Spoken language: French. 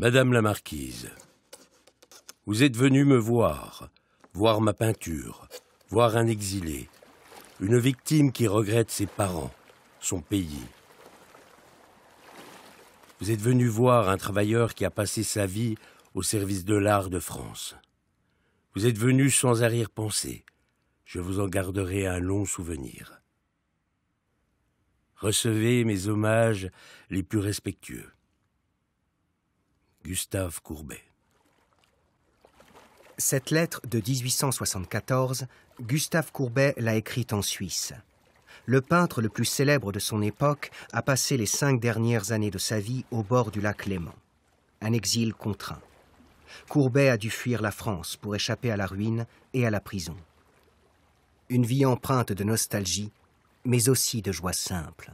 Madame la Marquise, vous êtes venue me voir, voir ma peinture, voir un exilé, une victime qui regrette ses parents, son pays. Vous êtes venu voir un travailleur qui a passé sa vie au service de l'art de France. Vous êtes venu sans arrière-pensée. Je vous en garderai un long souvenir. Recevez mes hommages les plus respectueux. Gustave Courbet. Cette lettre de 1874, Gustave Courbet l'a écrite en Suisse. Le peintre le plus célèbre de son époque a passé les cinq dernières années de sa vie au bord du lac Léman. Un exil contraint. Courbet a dû fuir la France pour échapper à la ruine et à la prison. Une vie empreinte de nostalgie, mais aussi de joie simple.